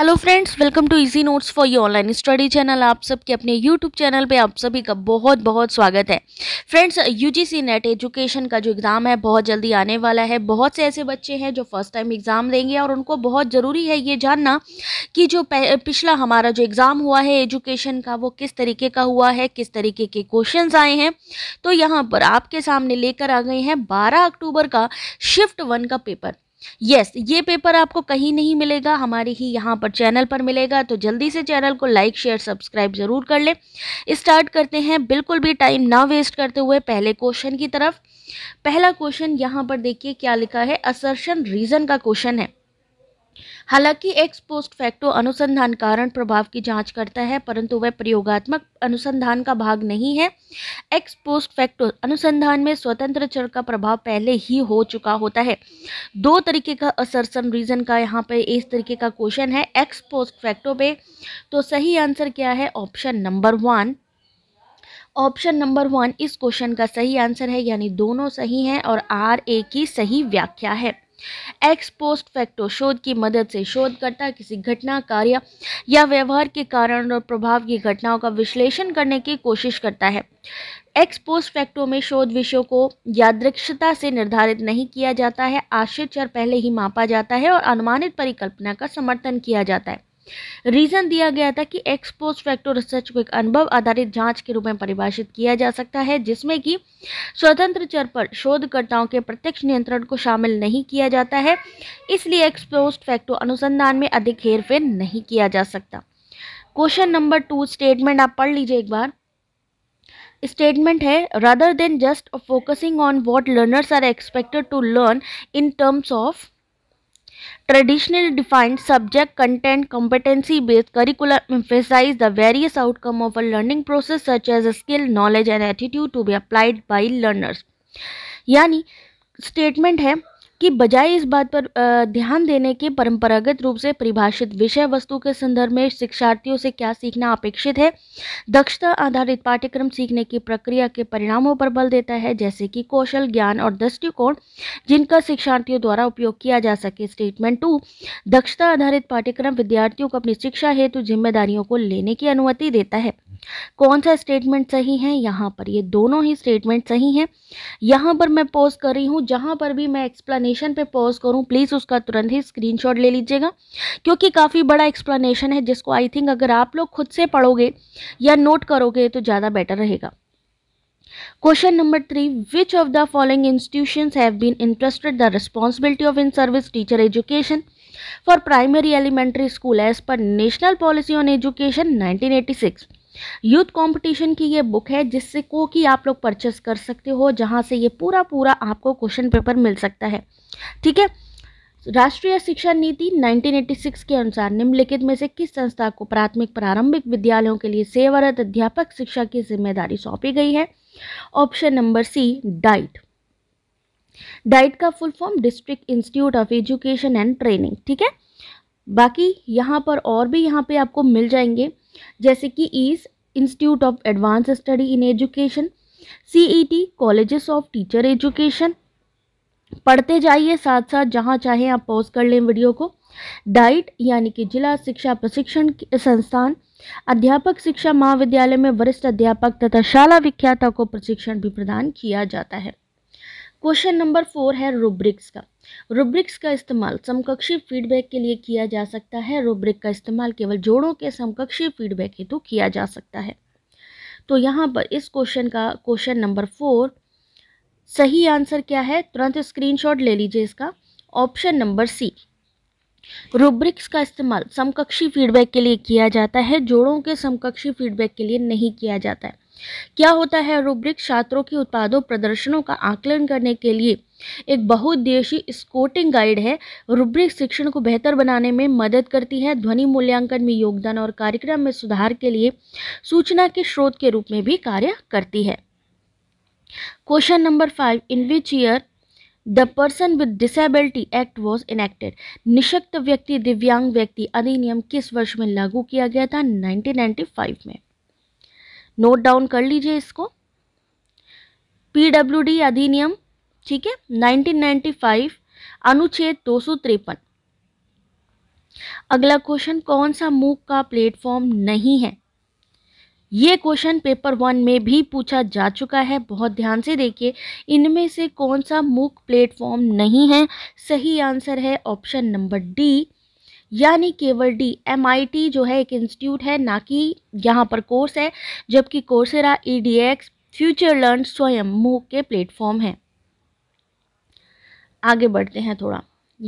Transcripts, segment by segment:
hello friends welcome to easy notes for you online study channel आप सबके अपने YouTube channel पे आप सभी का बहुत बहुत स्वागत है फ्रेंड्स यूजीसी नेट एजुकेशन का जो एग्ज़ाम है बहुत जल्दी आने वाला है बहुत से ऐसे बच्चे हैं जो फर्स्ट टाइम एग्ज़ाम देंगे और उनको बहुत ज़रूरी है ये जानना कि जो पिछला हमारा जो एग्ज़ाम हुआ है एजुकेशन का वो किस तरीके का हुआ है किस तरीके के क्वेश्चन आए हैं तो यहाँ पर आपके सामने लेकर आ गए हैं बारह अक्टूबर का शिफ्ट वन का पेपर यस yes, ये पेपर आपको कहीं नहीं मिलेगा हमारे ही यहाँ पर चैनल पर मिलेगा तो जल्दी से चैनल को लाइक शेयर सब्सक्राइब ज़रूर कर लें स्टार्ट करते हैं बिल्कुल भी टाइम ना वेस्ट करते हुए पहले क्वेश्चन की तरफ पहला क्वेश्चन यहाँ पर देखिए क्या लिखा है असर्शन रीज़न का क्वेश्चन है हालांकि एक्स पोस्ट फैक्टो अनुसंधान कारण प्रभाव की जांच करता है परंतु वह प्रयोगात्मक अनुसंधान का भाग नहीं है एक्स पोस्ट फैक्टो अनुसंधान में स्वतंत्र चर का प्रभाव पहले ही हो चुका होता है दो तरीके का असर सम रीज़न का यहाँ पर इस तरीके का क्वेश्चन है एक्स पोस्ट फैक्टो पे तो सही आंसर क्या है option number one option number one इस क्वेश्चन का सही आंसर है यानी दोनों सही हैं और आर ए की सही व्याख्या है एक्स पोस्ट फैक्टो शोध की मदद से शोधकर्ता किसी घटना कार्य या व्यवहार के कारण और प्रभाव की घटनाओं का विश्लेषण करने की कोशिश करता है एक्स पोस्ट फैक्टो में शोध विषयों को यादृक्षता से निर्धारित नहीं किया जाता है आश्रित चर पहले ही मापा जाता है और अनुमानित परिकल्पना का समर्थन किया जाता है रीज़न दिया गया था कि एक्सपोज फैक्टो रिसर्च को एक अनुभव आधारित जांच के रूप में परिभाषित किया जा सकता है जिसमें कि स्वतंत्र चर पर शोधकर्ताओं के प्रत्यक्ष नियंत्रण को शामिल नहीं किया जाता है इसलिए एक्सपोज फैक्टो अनुसंधान में अधिक हेरफेर नहीं किया जा सकता क्वेश्चन नंबर टू स्टेटमेंट आप पढ़ लीजिए एक बार स्टेटमेंट है rather than just focusing on what learners are expected to learn in terms of Traditionally defined subject content competency based curriculum emphasize the various outcome of a learning process such as a skill knowledge and attitude to be applied by learners यानी statement है कि बजाय इस बात पर ध्यान देने के परंपरागत रूप से परिभाषित विषय वस्तु के संदर्भ में शिक्षार्थियों से क्या सीखना अपेक्षित है दक्षता आधारित पाठ्यक्रम सीखने की प्रक्रिया के परिणामों पर बल देता है जैसे कि कौशल ज्ञान और दृष्टिकोण जिनका शिक्षार्थियों द्वारा उपयोग किया जा सके स्टेटमेंट टू दक्षता आधारित पाठ्यक्रम विद्यार्थियों को अपनी शिक्षा हेतु जिम्मेदारियों को लेने की अनुमति देता है कौन सा स्टेटमेंट सही है यहाँ पर ये दोनों ही स्टेटमेंट सही हैं यहाँ पर मैं पॉज कर रही हूँ जहाँ पर भी मैं एक्सप्लेनेशन पे पॉज करूँ प्लीज़ उसका तुरंत ही स्क्रीनशॉट ले लीजिएगा क्योंकि काफ़ी बड़ा एक्सप्लेनेशन है जिसको आई थिंक अगर आप लोग खुद से पढ़ोगे या नोट करोगे तो ज़्यादा बेटर रहेगा question number three which of the following institution have been interested the responsibility of in service teacher education for primary elementary school as per national policy on education 1986 youth competition की ये book है जिससे को कि आप लोग purchase कर सकते हो जहाँ से ये पूरा पूरा आपको क्वेश्चन पेपर मिल सकता है ठीक है राष्ट्रीय शिक्षा नीति 1986 के अनुसार निम्नलिखित में से किस संस्था को प्राथमिक प्रारंभिक विद्यालयों के लिए सेवारत अध्यापक शिक्षा की जिम्मेदारी सौंपी गई है option number C DIET DIET का full form district institute of education and training ठीक है बाकी यहाँ पर और भी यहाँ पे आपको मिल जाएंगे जैसे कि IASE institute of advance study in education C E T colleges of teacher education पढ़ते जाइए साथ साथ जहाँ चाहे आप पॉज कर लें वीडियो को डाइट यानी कि जिला शिक्षा प्रशिक्षण संस्थान अध्यापक शिक्षा महाविद्यालय में वरिष्ठ अध्यापक तथा शाला विख्याता को प्रशिक्षण भी प्रदान किया जाता है क्वेश्चन नंबर फोर है रूब्रिक्स का रूब्रिक्स का इस्तेमाल समकक्षी फीडबैक के लिए किया जा सकता है रूब्रिक का इस्तेमाल केवल जोड़ों के समकक्षी फीडबैक हेतु तो किया जा सकता है तो यहाँ पर इस क्वेश्चन का क्वेश्चन नंबर फोर सही आंसर क्या है तुरंत स्क्रीनशॉट ले लीजिए इसका ऑप्शन नंबर सी रूब्रिक्स का इस्तेमाल समकक्षी फीडबैक के लिए किया जाता है जोड़ों के समकक्षी फीडबैक के लिए नहीं किया जाता है क्या होता है रूब्रिक छात्रों के उत्पादों प्रदर्शनों का आकलन करने के लिए एक बहुउद्देशीय स्कोटिंग गाइड है रूब्रिक शिक्षण को बेहतर बनाने में मदद करती है ध्वनि मूल्यांकन में योगदान और कार्यक्रम में सुधार के लिए सूचना के स्रोत के रूप में भी कार्य करती है question number five in which year the person with disability act was enacted निशक्त व्यक्ति दिव्यांग व्यक्ति अधिनियम किस वर्ष में लागू किया गया था 1995 में नोट डाउन कर लीजिए इसको पी अधिनियम ठीक है 1995 अनुच्छेद दो अगला क्वेश्चन कौन सा मूक का प्लेटफॉर्म नहीं है ये क्वेश्चन पेपर वन में भी पूछा जा चुका है बहुत ध्यान से देखिए इनमें से कौन सा मूक प्लेटफॉर्म नहीं है सही आंसर है ऑप्शन नंबर डी यानी केवल डी एम जो है एक इंस्टीट्यूट है ना कि यहाँ पर कोर्स है जबकि कोर्सेरा ई फ्यूचर लर्न स्वयं मूव के प्लेटफॉर्म है आगे बढ़ते हैं थोड़ा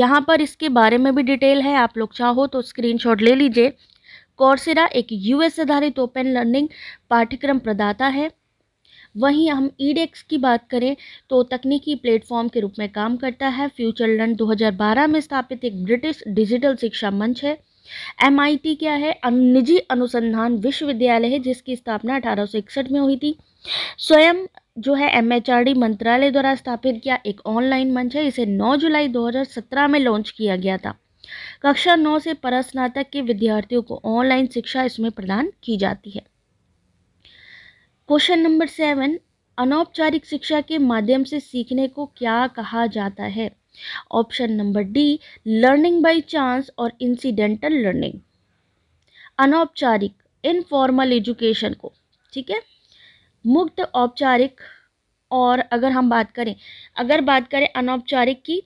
यहाँ पर इसके बारे में भी डिटेल है आप लोग चाहो तो स्क्रीनशॉट ले लीजिए कोर्सेरा एक यूएस आधारित ओपन लर्निंग पाठ्यक्रम प्रदाता है वहीं हम ईडेक्स e की बात करें तो तकनीकी प्लेटफॉर्म के रूप में काम करता है फ्यूचर लर्न 2012 में स्थापित एक ब्रिटिश डिजिटल शिक्षा मंच है एम क्या है निजी अनुसंधान विश्वविद्यालय है जिसकी स्थापना अठारह में हुई थी स्वयं जो है एम मंत्रालय द्वारा स्थापित किया एक ऑनलाइन मंच है इसे 9 जुलाई 2017 में लॉन्च किया गया था कक्षा 9 से परस्नातक के विद्यार्थियों को ऑनलाइन शिक्षा इसमें प्रदान की जाती है क्वेश्चन नंबर सेवन अनौपचारिक शिक्षा के माध्यम से सीखने को क्या कहा जाता है option number D learning by chance और इंसिडेंटल लर्निंग अनौपचारिक इनफॉर्मल एजुकेशन को ठीक है मुक्त औपचारिक और अगर हम बात करें अगर बात करें अनौपचारिक की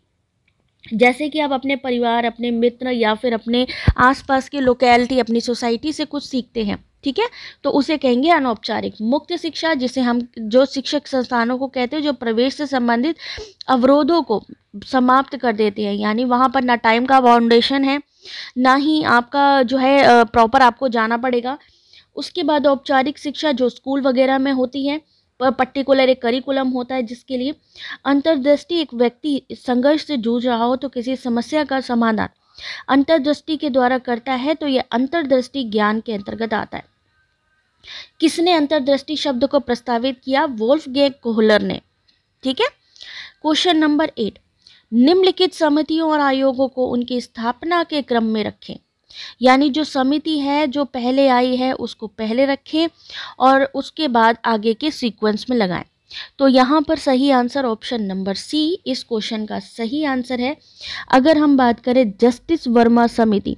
जैसे कि आप अपने परिवार अपने मित्र या फिर अपने आसपास के लोकेलिटी अपनी सोसाइटी से कुछ सीखते हैं ठीक है तो उसे कहेंगे अनौपचारिक मुक्त शिक्षा जिसे हम जो शिक्षक संस्थानों को कहते हैं जो प्रवेश से संबंधित अवरोधों को समाप्त कर देते हैं यानी वहाँ पर ना टाइम का फाउंडेशन है ना ही आपका जो है प्रॉपर आपको जाना पड़ेगा उसके बाद औपचारिक शिक्षा जो स्कूल वगैरह में होती है पर्टिकुलर एक करिकुलम होता है जिसके लिए अंतर्दृष्टि एक व्यक्ति संघर्ष से जूझ रहा हो तो किसी समस्या का समाधान अंतर्दृष्टि के द्वारा करता है तो यह अंतर्दृष्टि ज्ञान के अंतर्गत आता है किसने अंतर्दृष्टि शब्द को प्रस्तावित किया वोल्फ कोहलर ने ठीक है क्वेश्चन नंबर एट निम्नलिखित समितियों और आयोगों को उनकी स्थापना के क्रम में रखें यानी जो समिति है जो पहले आई है उसको पहले रखें और उसके बाद आगे के सीक्वेंस में लगाएं तो यहाँ पर सही आंसर ऑप्शन नंबर सी इस क्वेश्चन का सही आंसर है अगर हम बात करें जस्टिस वर्मा समिति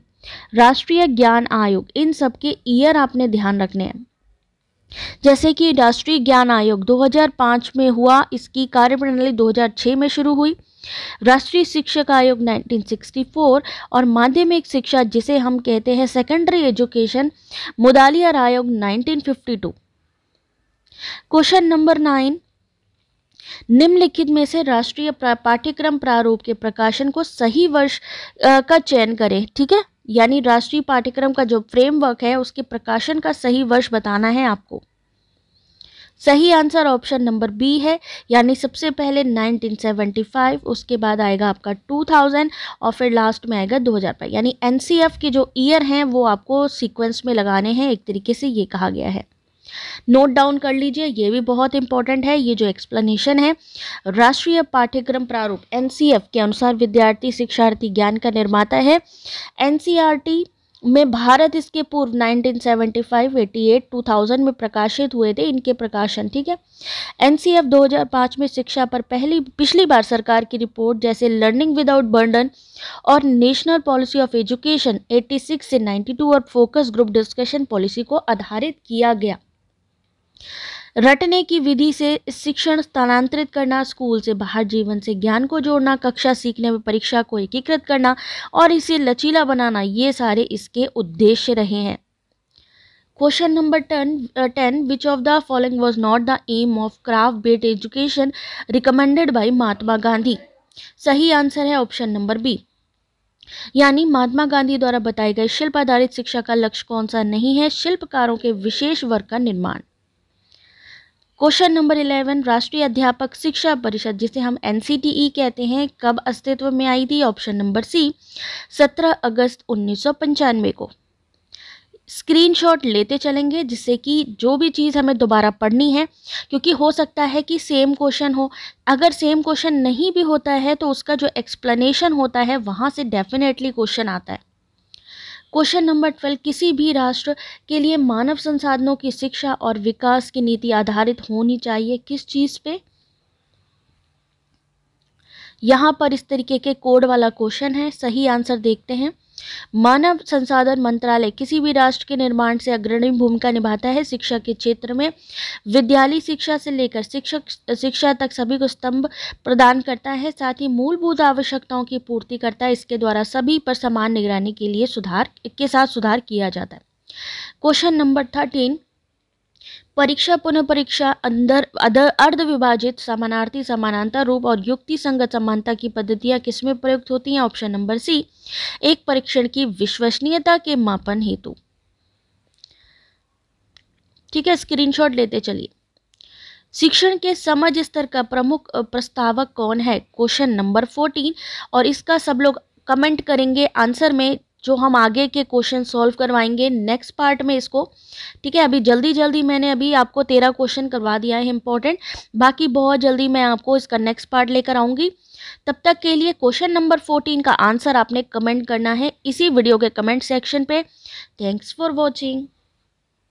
राष्ट्रीय ज्ञान आयोग इन सब के ईयर आपने ध्यान रखने हैं जैसे कि राष्ट्रीय ज्ञान आयोग 2005 में हुआ इसकी कार्यप्रणाली 2006 में शुरू हुई राष्ट्रीय शिक्षक आयोग 1964 और माध्यमिक शिक्षा जिसे हम कहते हैं सेकेंडरी एजुकेशन मुदालियर आयोग 1952 क्वेश्चन नंबर नाइन निम्नलिखित में से राष्ट्रीय पाठ्यक्रम प्रारूप के प्रकाशन को सही वर्ष का चयन करें ठीक है यानी राष्ट्रीय पाठ्यक्रम का जो फ्रेमवर्क है उसके प्रकाशन का सही वर्ष बताना है आपको सही आंसर ऑप्शन नंबर बी है यानी सबसे पहले 1975 उसके बाद आएगा आपका 2000 और फिर लास्ट में आएगा 2005 यानी एनसीएफ के जो ईयर हैं वो आपको सीक्वेंस में लगाने हैं एक तरीके से ये कहा गया है नोट डाउन कर लीजिए ये भी बहुत इंपॉर्टेंट है ये जो एक्सप्लेनेशन है राष्ट्रीय पाठ्यक्रम प्रारूप एन के अनुसार विद्यार्थी शिक्षार्थी ज्ञान का निर्माता है एन e में भारत इसके पूर्व 1975, 88, 2000 में प्रकाशित हुए थे इनके प्रकाशन ठीक है एन 2005 में शिक्षा पर पहली पिछली बार सरकार की रिपोर्ट जैसे लर्निंग विदाउट बर्डन और नेशनल पॉलिसी ऑफ एजुकेशन 86 से 92 और फोकस ग्रुप डिस्कशन पॉलिसी को आधारित किया गया रटने की विधि से शिक्षण स्थानांतरित करना स्कूल से बाहर जीवन से ज्ञान को जोड़ना कक्षा सीखने में परीक्षा को एकीकृत करना और इसे लचीला बनाना ये सारे इसके उद्देश्य रहे हैं question number ten ten which of the following was not the aim of craft based education recommended by Mahatma Gandhi सही आंसर है ऑप्शन नंबर बी यानी महात्मा गांधी द्वारा बताए गए शिल्प आधारित शिक्षा का लक्ष्य कौन सा नहीं है शिल्पकारों के विशेष वर्ग का निर्माण क्वेश्चन नंबर इलेवन राष्ट्रीय अध्यापक शिक्षा परिषद जिसे हम एन e कहते हैं कब अस्तित्व में आई थी ऑप्शन नंबर सी सत्रह अगस्त उन्नीस को स्क्रीनशॉट लेते चलेंगे जिससे कि जो भी चीज़ हमें दोबारा पढ़नी है क्योंकि हो सकता है कि सेम क्वेश्चन हो अगर सेम क्वेश्चन नहीं भी होता है तो उसका जो एक्सप्लेनेशन होता है वहाँ से डेफिनेटली क्वेश्चन आता है क्वेश्चन नंबर ट्वेल्व किसी भी राष्ट्र के लिए मानव संसाधनों की शिक्षा और विकास की नीति आधारित होनी चाहिए किस चीज़ पे यहाँ पर इस तरीके के कोड वाला क्वेश्चन है सही आंसर देखते हैं मानव संसाधन मंत्रालय किसी भी राष्ट्र के निर्माण से अग्रणी भूमिका निभाता है शिक्षा के क्षेत्र में विद्यालय शिक्षा से लेकर शिक्षक शिक्षा तक सभी को स्तंभ प्रदान करता है साथ ही मूलभूत आवश्यकताओं की पूर्ति करता है इसके द्वारा सभी पर समान निगरानी के लिए सुधार के साथ सुधार किया जाता है क्वेश्चन नंबर थर्टीन परीक्षा पुनः परीक्षा अंदर अर्ध विभाजित समानार्थी समानांतर रूप और युक्ति संगत समानता की पद्धतियां किसमें प्रयुक्त होती हैं ऑप्शन नंबर सी एक परीक्षण की विश्वसनीयता के मापन हेतु ठीक है स्क्रीनशॉट लेते चलिए शिक्षण के समझ स्तर का प्रमुख प्रस्तावक कौन है क्वेश्चन नंबर फोर्टीन और इसका सब लोग कमेंट करेंगे आंसर में जो हम आगे के क्वेश्चन सॉल्व करवाएंगे नेक्स्ट पार्ट में इसको ठीक है अभी जल्दी जल्दी मैंने अभी आपको तेरह क्वेश्चन करवा दिया है इंपॉर्टेंट बाकी बहुत जल्दी मैं आपको इसका नेक्स्ट पार्ट लेकर आऊँगी तब तक के लिए क्वेश्चन नंबर फोर्टीन का आंसर आपने कमेंट करना है इसी वीडियो के कमेंट सेक्शन पर थैंक्स फॉर वॉचिंग